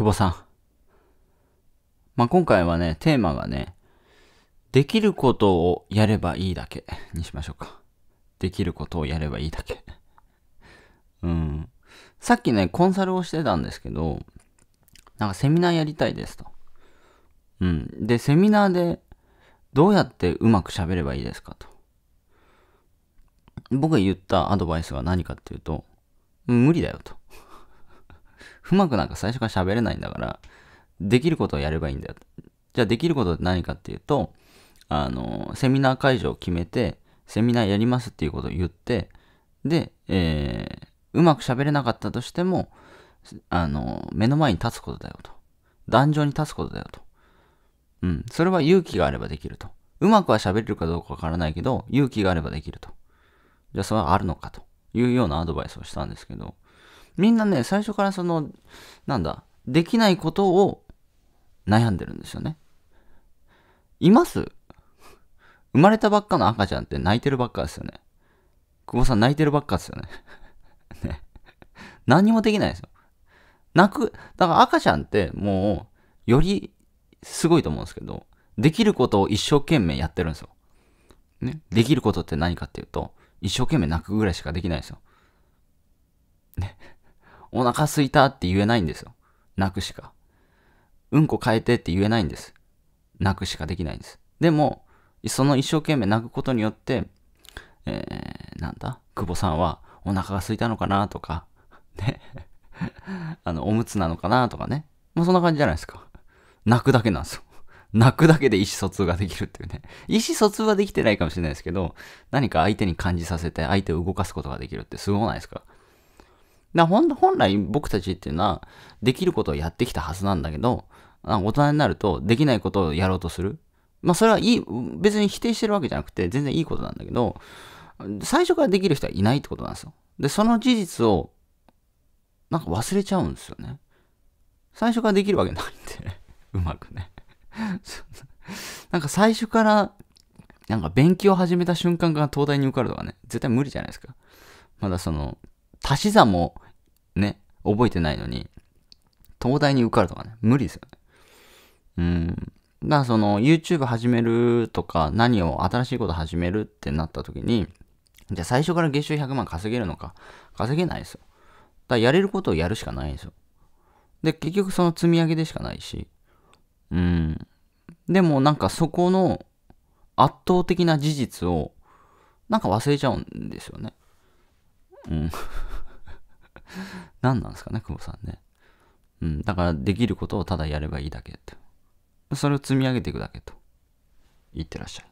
久保さん。まあ、今回はね、テーマがね、できることをやればいいだけにしましょうか。できることをやればいいだけ。うん。さっきね、コンサルをしてたんですけど、なんかセミナーやりたいですと。うん。で、セミナーでどうやってうまく喋ればいいですかと。僕が言ったアドバイスは何かっていうと、無理だよと。うまくなんか最初から喋れないんだから、できることをやればいいんだよ。じゃあできることって何かっていうと、あの、セミナー会場を決めて、セミナーやりますっていうことを言って、で、えー、うまく喋れなかったとしても、あの、目の前に立つことだよと。壇上に立つことだよと。うん。それは勇気があればできると。うまくは喋れるかどうかわからないけど、勇気があればできると。じゃあそれはあるのかというようなアドバイスをしたんですけど、みんなね、最初からその、なんだ、できないことを悩んでるんですよね。います生まれたばっかの赤ちゃんって泣いてるばっかですよね。久保さん泣いてるばっかですよね。ね。何にもできないですよ。泣く、だから赤ちゃんってもう、よりすごいと思うんですけど、できることを一生懸命やってるんですよ。ね。できることって何かっていうと、一生懸命泣くぐらいしかできないですよ。お腹すいたって言えないんですよ。泣くしか。うんこ変えてって言えないんです。泣くしかできないんです。でも、その一生懸命泣くことによって、えー、なんだ久保さんはお腹が空いたのかなとか、ね。あの、おむつなのかなとかね。まあ、そんな感じじゃないですか。泣くだけなんですよ。泣くだけで意思疎通ができるっていうね。意思疎通はできてないかもしれないですけど、何か相手に感じさせて相手を動かすことができるってすごないですかだ本来僕たちっていうのは、できることをやってきたはずなんだけど、大人になるとできないことをやろうとする。まあそれはいい、別に否定してるわけじゃなくて全然いいことなんだけど、最初からできる人はいないってことなんですよ。で、その事実を、なんか忘れちゃうんですよね。最初からできるわけないんで、うまくね。なんか最初から、なんか勉強を始めた瞬間から東大に受かるとかね、絶対無理じゃないですか。まだその、足し算もね、覚えてないのに、東大に受かるとかね、無理ですよね。うん。だからその YouTube 始めるとか、何を新しいこと始めるってなった時に、じゃあ最初から月収100万稼げるのか、稼げないですよ。だからやれることをやるしかないんですよ。で、結局その積み上げでしかないし、うん。でもなんかそこの圧倒的な事実を、なんか忘れちゃうんですよね。うん。何なんですかね、久保さんね。うん、だからできることをただやればいいだけって。それを積み上げていくだけと。いってらっしゃい。